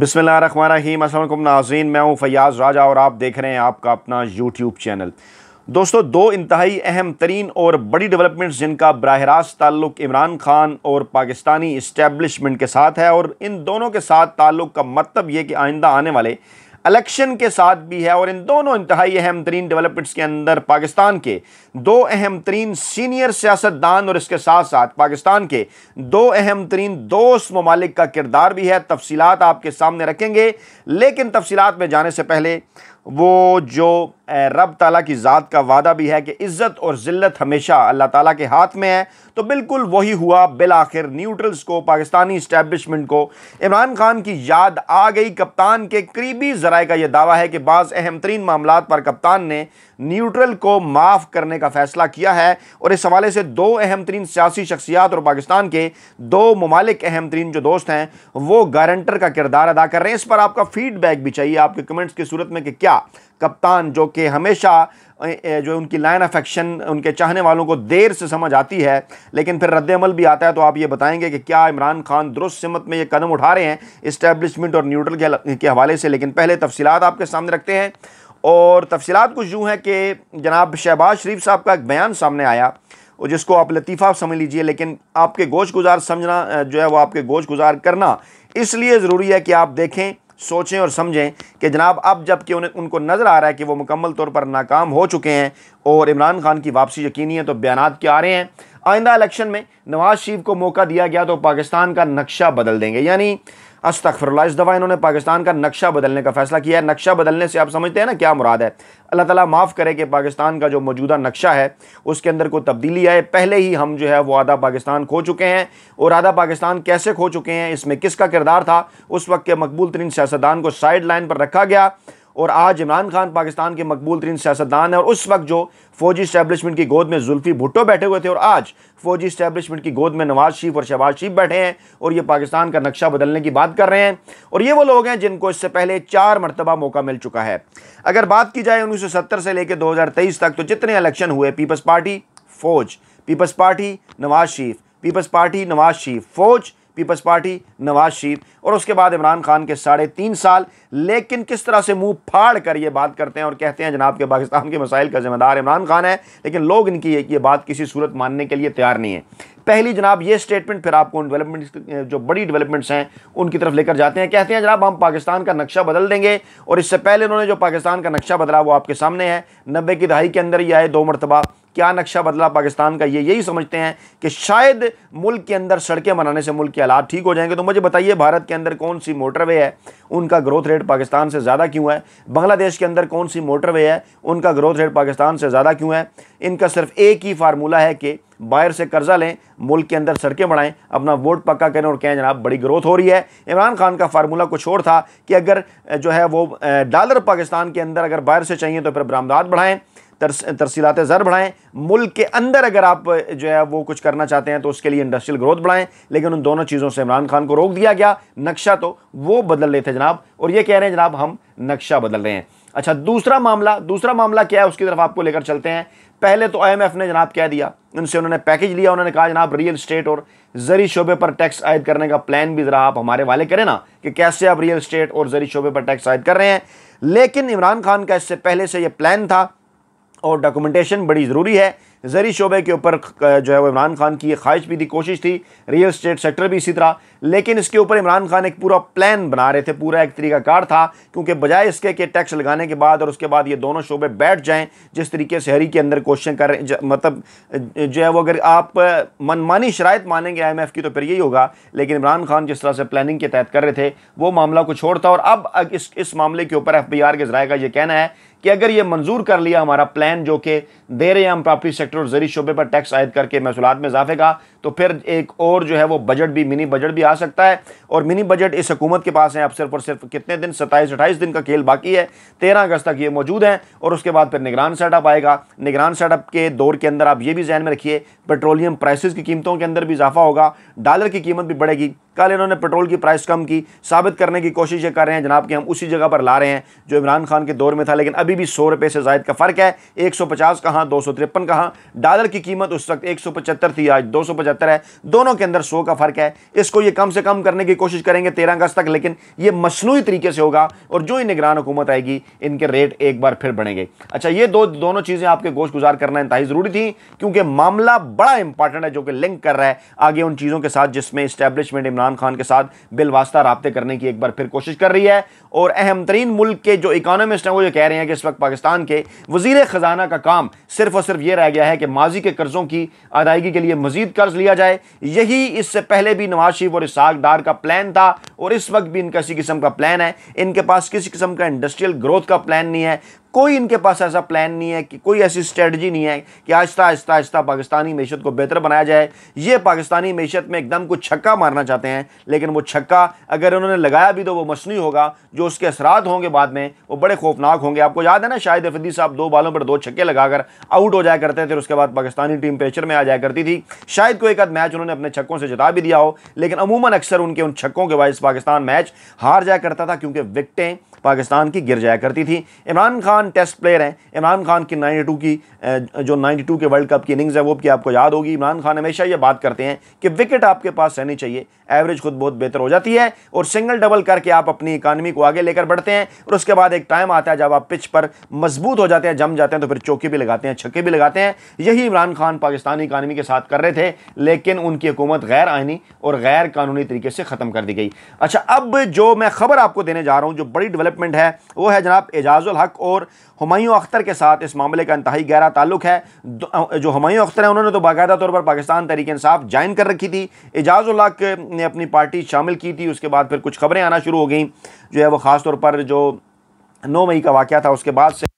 बिसमीम अल्लाम नाजीन मैं हूँ फयाज़ राजा और आप देख रहे हैं आपका अपना यूट्यूब चैनल दोस्तों दो इंतहाई अहम तरीन और बड़ी डेवलपमेंट्स जिनका बरह रास्त ताल्लुक इमरान खान और पाकिस्तानी इस्टेबलिशमेंट के साथ है और इन दोनों के साथ ताल्लुक का मतलब ये कि आइंदा आने वाले इलेक्शन के साथ भी है और इन दोनों इंतहाई अहम तरीन डेवलपमेंट्स के अंदर पाकिस्तान के दो अहम तरीन सीनियर सियासतदान और इसके साथ साथ पाकिस्तान के दो अहम तरीन दोस्त ममालिक का किरदार भी है तफसीत आपके सामने रखेंगे लेकिन तफसीत में जाने से पहले वो जो रब ताला की ज़ात का वादा भी है कि इज़्ज़त और ज़िल्लत हमेशा अल्लाह ताला के हाथ में है तो बिल्कुल वही हुआ बिल आखिर न्यूट्रल्स को पाकिस्तानी इस्टेबलिशमेंट को इमरान खान की याद आ गई कप्तान के करीबी जराए का यह दावा है कि बाज़ अहम तरीन मामला पर कप्तान ने न्यूट्रल को माफ़ करने का फैसला किया है और इस हवाले से दो अहम तरीन सियासी शख्सियात और पाकिस्तान के दो ममालिक अहम तरीन जो दोस्त हैं वो गारंटर का किरदार अदा कर रहे हैं इस पर आपका फीडबैक भी चाहिए आपके कमेंट्स की सूरत में कि क्या कप्तान जो कि हमेशा जो उनकी लाइन ऑफ एक्शन उनके चाहने वालों को देर से समझ आती है लेकिन फिर रद्दमल भी आता है तो आप ये बताएंगे कि क्या इमरान खान दुरुस्त सिमत में ये कदम उठा रहे हैं इस्टेब्लिशमेंट और न्यूट्रल के हवाले से लेकिन पहले तफसीत आपके सामने रखते हैं और तफसीत कुछ यूँ हैं कि जनाब शहबाज शरीफ साहब का एक बयान सामने आया और जिसको आप लतीफ़ा समझ लीजिए लेकिन आपके गोश गुजार समझना जो है वो आपके गोश गुजार करना इसलिए ज़रूरी है कि आप देखें सोचें और समझें कि जनाब अब जबकि उन्हें उनको नज़र आ रहा है कि वो मुकम्मल तौर पर नाकाम हो चुके हैं और इमरान खान की वापसी यकीनी है तो बयान के आ रहे हैं आइंदा इलेक्शन में नवाज़ शरीफ को मौका दिया गया तो पाकिस्तान का नक्शा बदल देंगे यानी अस्तफरला इस दफ़ा इन्होंने पाकिस्तान का नक्शा बदलने का फैसला किया है नक्शा बदलने से आप समझते हैं ना क्या मुराद है अल्लाह ताला माफ़ करे कि पाकिस्तान का जो मौजूदा नक्शा है उसके अंदर कोई तब्दीली आए पहले ही हम जो है वो आधा पाकिस्तान खो चुके हैं और आधा पाकिस्तान कैसे खो चुके हैं इसमें किसका किरदार था उस वक्त के मकबूल तरीन सियासतदान को साइड लाइन पर रखा गया और आज इमरान खान पाकिस्तान के मकबूल तरीन सियासतदान हैं और उस वक्त जो फौजी स्टैब्लिशमेंट की गोद में जुल्फी भुट्टो बैठे हुए थे और आज फौजी स्टैब्लिशमेंट की गोद में नवाज शरीफ और शहबाज शरीफ बैठे हैं और ये पाकिस्तान का नक्शा बदलने की बात कर रहे हैं और ये वो लोग हैं जिनको इससे पहले चार मरतबा मौका मिल चुका है अगर बात की जाए उन्नीस से लेकर दो तक तो जितने इलेक्शन हुए पीपल्स पार्टी फौज People's Party Nawaz Sharif People's Party Nawaz Sharif फौज पीपल्स पार्टी नवाज शरीफ और उसके बाद इमरान खान के साढ़े तीन साल लेकिन किस तरह से मुंह फाड़ कर ये बात करते हैं और कहते हैं जनाब के पाकिस्तान के मसाइल का जिम्मेदार इमरान खान है लेकिन लोग इनकी ये बात किसी सूरत मानने के लिए तैयार नहीं है पहली जनाब ये स्टेटमेंट फिर आपको उन डेवलपमेंट जो बड़ी डेवलपमेंट्स हैं उनकी तरफ लेकर जाते हैं कहते हैं जनाब हम पाकिस्तान का नक्शा बदल देंगे और इससे पहले उन्होंने जो पाकिस्तान का नक्शा बदला वो आपके सामने है नब्बे की दहाई के अंदर ही आए दो मरतबा क्या नक्शा बदला पाकिस्तान का ये यही समझते हैं कि शायद मुल्क के अंदर सड़कें बनाने से मुल्क के हालात ठीक हो जाएंगे तो मुझे बताइए भारत के अंदर कौन सी मोटरवे है उनका ग्रोथ रेट पाकिस्तान से ज़्यादा क्यों है बांग्लादेश के अंदर कौन सी मोटरवे है उनका ग्रोथ रेट पाकिस्तान से ज़्यादा क्यों है इनका सिर्फ एक ही फार्मूला है कि बाहर से कर्जा लें मुल्क के अंदर सड़कें बढ़ाएं अपना वोट पक्का करें और कहें जनाब बड़ी ग्रोथ हो रही है इमरान खान का फार्मूला कुछ और था कि अगर जो है वो डॉलर पाकिस्तान के अंदर अगर बाहर से चाहिए तो फिर बरामदात बढ़ाएं तरसीलात ज़र बढ़ाएँ मुल्क के अंदर अगर आप जो है वो कुछ करना चाहते हैं तो उसके लिए इंडस्ट्रियल ग्रोथ बढ़ाएं लेकिन उन दोनों चीज़ों से इमरान खान को रोक दिया गया नक्शा तो वो बदल रहे थे जनाब और ये कह रहे हैं जनाब हम नक्शा बदल रहे हैं अच्छा दूसरा मामला दूसरा मामला क्या है उसकी तरफ आपको लेकर चलते हैं पहले तो आई ने जनाब कह दिया उनसे उन्होंने पैकेज लिया उन्होंने कहा जनाब रियल स्टेट और जरी शोबे पर टैक्स आयद करने का प्लान भी ज़रा आप हमारे वाले करें ना कि कैसे आप रियल स्टेट और जरी शोबे पर टैक्स आयद कर रहे हैं लेकिन इमरान खान का इससे पहले से यह प्लान था और डॉक्यूमेंटेशन बड़ी ज़रूरी है ज़रिए शोबे के ऊपर जो है वो इमरान खान की ख्वाहिश भी थी कोशिश थी रियल इस्टेट सेक्टर भी इसी तरह लेकिन इसके ऊपर इमरान खान एक पूरा प्लान बना रहे थे पूरा एक तरीका कार था क्योंकि बजाय इसके कि टैक्स लगाने के बाद और उसके बाद ये दोनों शोबे बैठ जाएं जिस तरीके से हरी के अंदर क्वेश्चन कर रहे मतलब जो है वो अगर आप मनमानी शरात मानेंगे आई की तो फिर यही होगा लेकिन इमरान खान जिस तरह से प्लानिंग के तहत कर रहे थे वो मामला को छोड़ता था और अब इस इस मामले के ऊपर एफ के ज़राए का यह कहना है कि अगर ये मंजूर कर लिया हमारा प्लान जो कि देर हम प्रॉपर्टी सेक्टर और जरिए शोबे पर टैक्स आयद करके महसूलत में इजाफे का तो फिर एक और जो है वो बजट भी मिनी बजट भी आ सकता है और मिनी बजट इस हकूमत के पास है अब सिर्फ और सिर्फ कितने दिन सत्ताईस अट्ठाईस दिन का खेल बाकी है तेरह अगस्त तक ये मौजूद हैं और उसके बाद फिर निगरान सेटअप आएगा निगरान सेटअप के दौर के अंदर आप ये भी जहन में रखिए पेट्रोलियम प्राइसिस की कीमतों के अंदर भी इजाफा होगा डॉलर की कीमत भी बढ़ेगी कल इन्होंने पेट्रोल की प्राइस कम की साबित करने की कोशिश ये कर रहे हैं जनाब कि हम उसी जगह पर ला रहे हैं जो इमरान खान के दौर में था लेकिन अभी भी सौ रुपये से जायद का फ़र्क है एक सौ पचास कहाँ दो सौ तिरपन कहाँ डॉलर की कीमत उस वक्त एक सौ पचहत्तर थी आज दो सौ पचहत्तर है दोनों के अंदर सौ का फ़र्क है इसको ये कम से कम करने की कोशिश करेंगे तेरह अगस्त तक लेकिन ये मसनू तरीके से होगा और जो ही निगरान हुकूमत आएगी इनके रेट एक बार फिर बढ़ेंगे अच्छा ये दो दोनों चीज़ें आपके गोश गुजार करना इंतहाई ज़रूरी थी क्योंकि मामला बड़ा इंपॉर्टेंट है जो कि लिंक कर रहा है आगे उन चीज़ों के साथ जिसमें इस्टेब्लिशमेंट इमरान इमरान खान के साथ बिलवास्ता रबते करने की एक बार फिर कोशिश कर रही है और अहम तरीन मुल्क के जो इकानमिस्ट हैं वो ये कह रहे हैं कि इस वक्त पाकिस्तान के वजीर ख़जाना का काम सिर्फ और सिर्फ ये रह गया है कि माजी के कर्ज़ों की अदायगी के लिए मजीद कर्ज़ लिया जाए यही इससे पहले भी नवाज शरीफ और इसाक डार का प्लान था और इस वक्त भी इनका इसी किस्म का प्लान है इनके पास किसी किस्म का इंडस्ट्रियल ग्रोथ का प्लान नहीं है कोई इनके पास ऐसा प्लान नहीं है कि कोई ऐसी स्ट्रेटजी नहीं है कि आहिस्ता आहिस्ता आहिस्ता पाकिस्तानी मीशत को बेहतर बनाया जाए ये पाकिस्तानी मीशत में एकदम कुछ छक्का मारना चाहते हैं लेकिन वो छक्का अगर उन्होंने लगाया भी तो वो मसनू होगा जो उसके असरात होंगे बाद में वो बड़े खौफनाक होंगे आपको याद है ना शाहिद अफीदी साहब दो बालों पर दो छक्के लगाकर आउट हो जाया करते थे उसके बाद पाकिस्तानी टीम प्रेशर में आ जाया करती थी शायद कोई एक आध मैच उन्होंने अपने छक्कों से जिता भी दिया हो लेकिन अमूमन अक्सर उनके उन छक्कों के बायस पाकिस्तान मैच हार जाया करता था क्योंकि विकटें पाकिस्तान की गिर जाया करती थी इमरान खान टेस्ट प्लेयर हैं इमरान खान की 92 की जो 92 के वर्ल्ड कप की इनिंग्स है वो भी आपको याद होगी इमरान खान हमेशा ये बात करते हैं कि विकेट आपके पास रहनी चाहिए एवरेज खुद बहुत बेहतर हो जाती है और सिंगल डबल करके आप अपनी इकानमी को आगे लेकर बढ़ते हैं और उसके बाद एक टाइम आता है जब आप पिच पर मजबूत हो जाते हैं जम जाते हैं तो फिर चौके भी लगाते हैं छक्के भी लगाते हैं यही इमरान खान पाकिस्तानी इकानमी के साथ कर रहे थे लेकिन उनकी हुकूमत गैर आइनी और गैर कानूनी तरीके से ख़त्म कर दी गई अच्छा अब जो मैं खबर आपको देने जा रहा हूँ जो बड़ी डेवलप डेवलपमेंट है वो है जनाब एजाजुल हक और हमायूं अख्तर के साथ इस मामले का इंतहाई गहरा ताल्लुक है जो हमायूं अख्तर हैं उन्होंने तो बाकायदा तौर पर पाकिस्तान तरीके इंसाफ ज्वाइन कर रखी थी एजाजुल हक ने अपनी पार्टी शामिल की थी उसके बाद फिर कुछ खबरें आना शुरू हो गई जो है वो खासतौर पर जो नौ मई का वाक़ था उसके बाद से